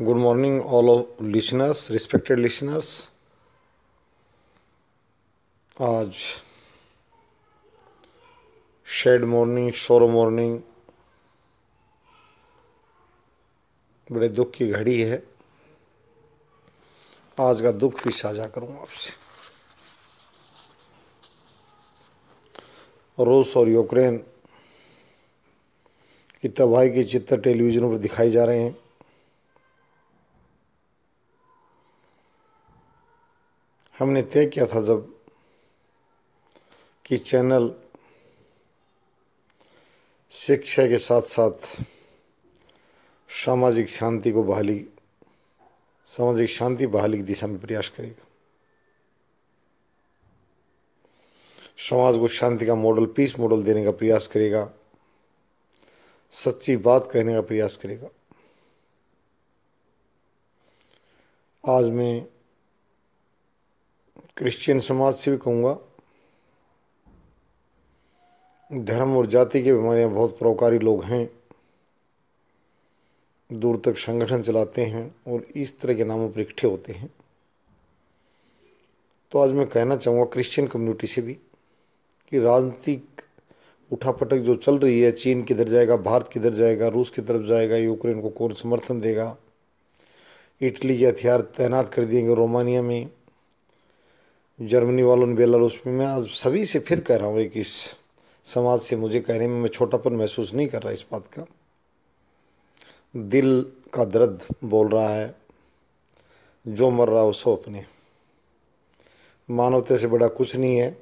good morning all of listeners respected listeners आज शेड morning शोर मॉर्निंग बड़े दुख की घड़ी है आज का दुख भी साझा करूँगा आपसे रूस और यूक्रेन की तबाही के चित्र टेलीविज़नों पर दिखाई जा रहे हैं हमने तय किया था जब कि चैनल शिक्षा के साथ साथ सामाजिक शांति को बहाली सामाजिक शांति बहाली की दिशा में प्रयास करेगा समाज को शांति का मॉडल पीस मॉडल देने का प्रयास करेगा सच्ची बात कहने का प्रयास करेगा आज मैं क्रिश्चियन समाज से भी कहूँगा धर्म और जाति के हमारे बहुत परोकारी लोग हैं दूर तक संगठन चलाते हैं और इस तरह के नामों पर इकट्ठे होते हैं तो आज मैं कहना चाहूँगा क्रिश्चियन कम्युनिटी से भी कि राजनीतिक उठापटक जो चल रही है चीन किधर जाएगा भारत किधर जाएगा रूस की तरफ जाएगा यूक्रेन को कौन समर्थन देगा इटली के हथियार तैनात कर देंगे रोमानिया में जर्मनी वालों ने बेलारूस में मैं आज सभी से फिर कह रहा हूँ एक इस समाज से मुझे कहने में मैं छोटापन महसूस नहीं कर रहा इस बात का दिल का दर्द बोल रहा है जो मर रहा हो सो अपने मानवता से बड़ा कुछ नहीं है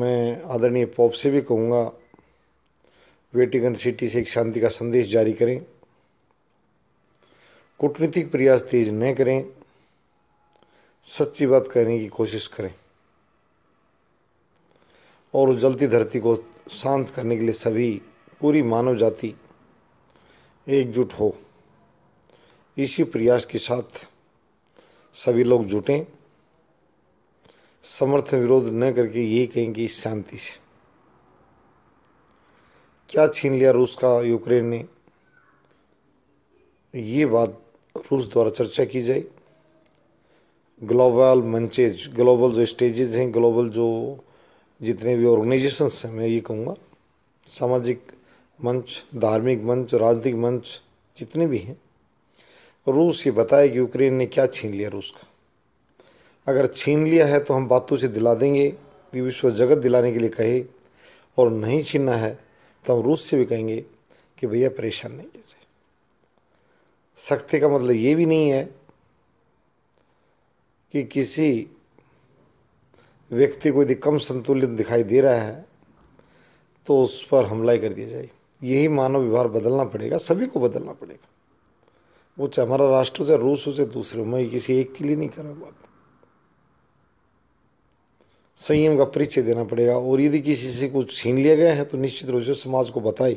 मैं आदरणीय पॉप से भी कहूँगा वेटिकन सिटी से एक शांति का संदेश जारी करें कूटनीतिक प्रयास तेज न करें सच्ची बात कहने की कोशिश करें और उस जलती धरती को शांत करने के लिए सभी पूरी मानव जाति एकजुट हो इसी प्रयास के साथ सभी लोग जुटें समर्थ विरोध न करके ये कहें कि शांति से क्या छीन लिया रूस का यूक्रेन ने ये बात रूस द्वारा चर्चा की जाए ग्लोबल मंचेज ग्लोबल जो स्टेजेस हैं ग्लोबल जो जितने भी ऑर्गेनाइजेशंस हैं मैं ये कहूँगा सामाजिक मंच धार्मिक मंच राजनीतिक मंच जितने भी हैं रूस ये बताए कि यूक्रेन ने क्या छीन लिया रूस का अगर छीन लिया है तो हम बातों से दिला देंगे कि विश्व जगत दिलाने के लिए कहे और नहीं छीनना है तो हम रूस से भी कहेंगे कि भैया परेशान नहीं जैसे सख्ती का मतलब ये भी नहीं है कि किसी व्यक्ति को यदि कम संतुलित दिखाई दे रहा है तो उस पर हमला ही कर दिया जाए यही मानव व्यवहार बदलना पड़ेगा सभी को बदलना पड़ेगा वो चाहे हमारा राष्ट्र हो चाहे रूस हो चाहे दूसरे हो मैं किसी एक के लिए नहीं कर रहा बात संयम का परिचय देना पड़ेगा और यदि किसी से कुछ छीन लिया गया है तो निश्चित रूप से समाज को बताए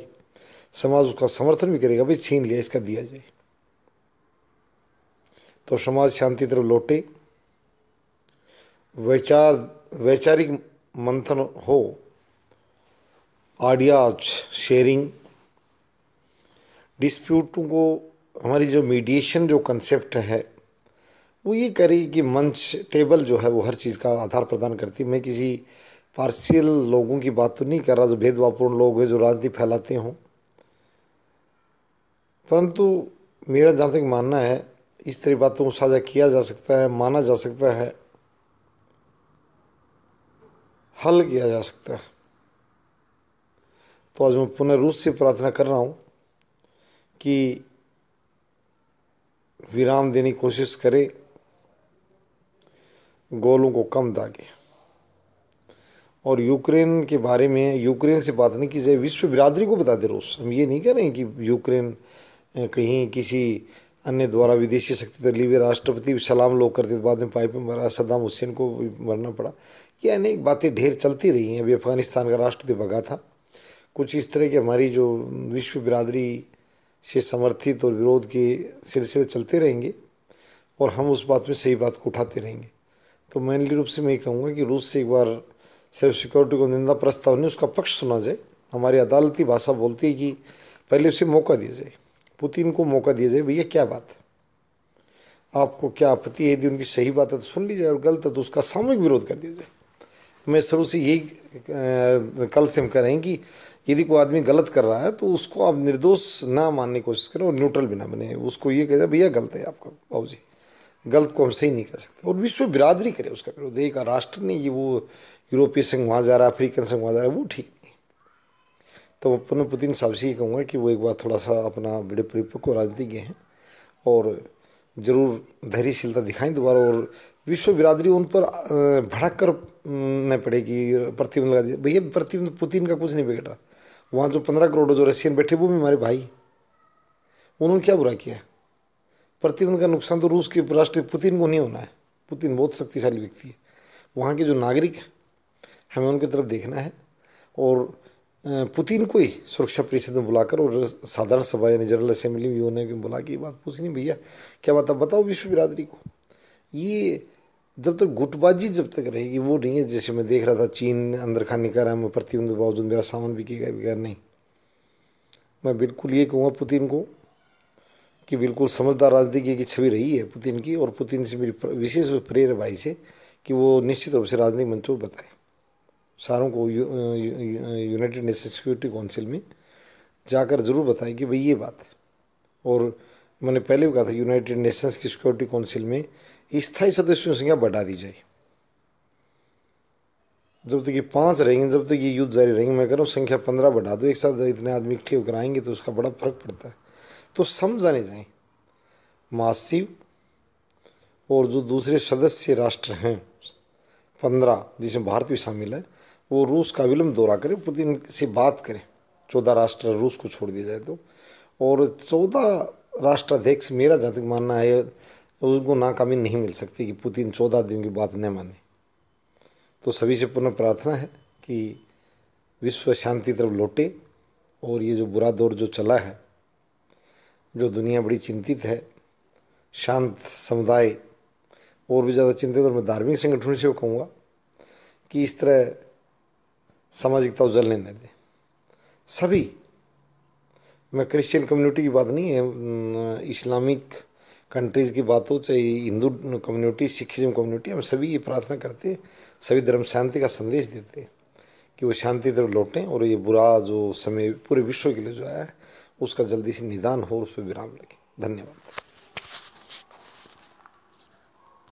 समाज उसका समर्थन भी करेगा भाई छीन लिया इसका दिया जाए तो समाज शांति तरफ लौटे वैचार वैचारिक मंथन हो आइडियाज शेयरिंग डिस्प्यूटों को हमारी जो मीडिएशन जो कंसेप्ट है वो ये करे कि मंच टेबल जो है वो हर चीज़ का आधार प्रदान करती मैं किसी पार्शियल लोगों की बात तो नहीं कर रहा जो भेदभावपूर्ण लोग हैं जो राजनीति फैलाते हों परंतु मेरा जहाँ तक मानना है इस तरह बातों को साझा किया जा सकता है माना जा सकता है हल किया जा सकता है तो आज मैं पुनः रूस से प्रार्थना कर रहा हूँ कि विराम देने की कोशिश करें गोलों को कम दागे और यूक्रेन के बारे में यूक्रेन से बात नहीं की जाए विश्व बिरादरी को बता दे रूस हम ये नहीं कह रहे हैं कि यूक्रेन कहीं किसी अन्य द्वारा विदेशी शक्ति दल लीबिया राष्ट्रपति सलाम लोग करते थे बाद में पाइप में मरा सदाम हुसैन को भी मरना पड़ा ये अनेक बातें ढेर चलती रही हैं अभी अफगानिस्तान का राष्ट्रपति भगा था कुछ इस तरह की हमारी जो विश्व बिरादरी से समर्थित और विरोध के सिलसिले चलते रहेंगे और हम उस बात में सही बात को उठाते रहेंगे तो मेनली रूप से मैं ये कहूँगा कि रूस से एक बार सिर्फ सिक्योरिटी को निंदा प्रस्ताव नहीं उसका पक्ष सुना जाए हमारी अदालती भाषा बोलती है कि पहले उसे मौका दिया जाए पुतिन को मौका दिया जाए भैया क्या बात है आपको क्या आपत्ति है यदि उनकी सही बात है तो सुन ली जाए और गलत है तो उसका सामूहिक विरोध कर दिया जाए मैं सर से यही कल से हम कह रहे हैं कि यदि कोई आदमी गलत कर रहा है तो उसको आप निर्दोष ना मानने की कोशिश करें और न्यूट्रल भी ना बने उसको ये कह जाए भैया गलत है आपका भाव जी गलत को हम सही नहीं कह सकते और विश्व बिरादरी करे उसका विरोध एक राष्ट्र नहीं ये वो यूरोपीय संघ वहाँ जा रहा है अफ्रीकन संघ वहाँ जा रहा है वो ठीक नहीं तो पुनः पुतिन साहब से ये कहूँगा कि वो एक बार थोड़ा सा अपना बड़े परिपक्व राजनीतिज्ञ हैं और ज़रूर धैर्यशीलता दिखाएं दोबारा और विश्व बिरादरी उन पर भड़क कर न पड़ेगी प्रतिबंध लगा दिया भैया प्रतिबंध पुतिन का कुछ नहीं बिगड़ा वहाँ जो पंद्रह करोड़ जो रशियन बैठे वो भी हमारे भाई उन्होंने क्या बुरा किया प्रतिबंध का नुकसान तो रूस के राष्ट्रीय पुतिन को नहीं होना है पुतिन बहुत शक्तिशाली व्यक्ति है वहाँ के जो नागरिक हमें उनकी तरफ देखना है और पुतिन को ही सुरक्षा परिषद में बुलाकर और साधारण सभा यानी जनरल असेंबली भी उन्हें बुला के बात पूछनी भैया क्या बात बताओ विश्व बिरादरी को ये जब तक गुटबाजी जब तक रहेगी वो नहीं है जैसे मैं देख रहा था चीन अंदर खाने का रहा है मैं प्रतिबंध बावजूद मेरा सामान बिकेगा बिका नहीं मैं बिल्कुल ये कहूँगा पुतिन को कि बिल्कुल समझदार राजनीति की छवि रही है पुतिन की और पुतिन से मेरी विशेष प्रेर भाई से कि वो निश्चित रूप से राजनीतिक मंचों बताए सारों को यूनाइटेड नेशन सिक्योरिटी काउंसिल में जाकर ज़रूर बताएं कि भाई ये बात है और मैंने पहले भी कहा था यूनाइटेड नेशंस की सिक्योरिटी काउंसिल में स्थायी सदस्यों की संख्या बढ़ा दी जाए जब तक ये पाँच रहेंगे जब तक ये युद्ध जारी रहेंगे मैं कह रहा हूँ संख्या पंद्रह बढ़ा दो एक साथ इतने आदमी इकट्ठे होकर आएंगे तो उसका बड़ा फर्क पड़ता है तो नहीं जाए मासिव और जो दूसरे सदस्य राष्ट्र हैं पंद्रह जिसमें भारत भी शामिल है वो रूस का विलम्ब दौरा करें पुतिन से बात करें चौदह राष्ट्र रूस को छोड़ दिया जाए तो और चौदह राष्ट्राध्यक्ष मेरा जहाँ तक मानना है उसको नाकामी नहीं मिल सकती कि पुतिन चौदह दिन की बात न माने तो सभी से पुनः प्रार्थना है कि विश्व शांति तरफ लौटे और ये जो बुरा दौर जो चला है जो दुनिया बड़ी चिंतित है शांत समुदाय और भी ज़्यादा चिंतित और मैं धार्मिक संगठनों से वो कहूँगा कि इस तरह सामाजिकता उजलने न दें सभी मैं क्रिश्चियन कम्युनिटी की बात नहीं है इस्लामिक कंट्रीज़ की बात हो चाहे हिंदू कम्युनिटी सिखिज़म कम्युनिटी हम सभी ये प्रार्थना करते हैं सभी धर्म शांति का संदेश देते हैं कि वो शांति तरफ लौटें और ये बुरा जो समय पूरे विश्व के लिए जो आया है उसका जल्दी से निदान हो उस पर विराम लगे धन्यवाद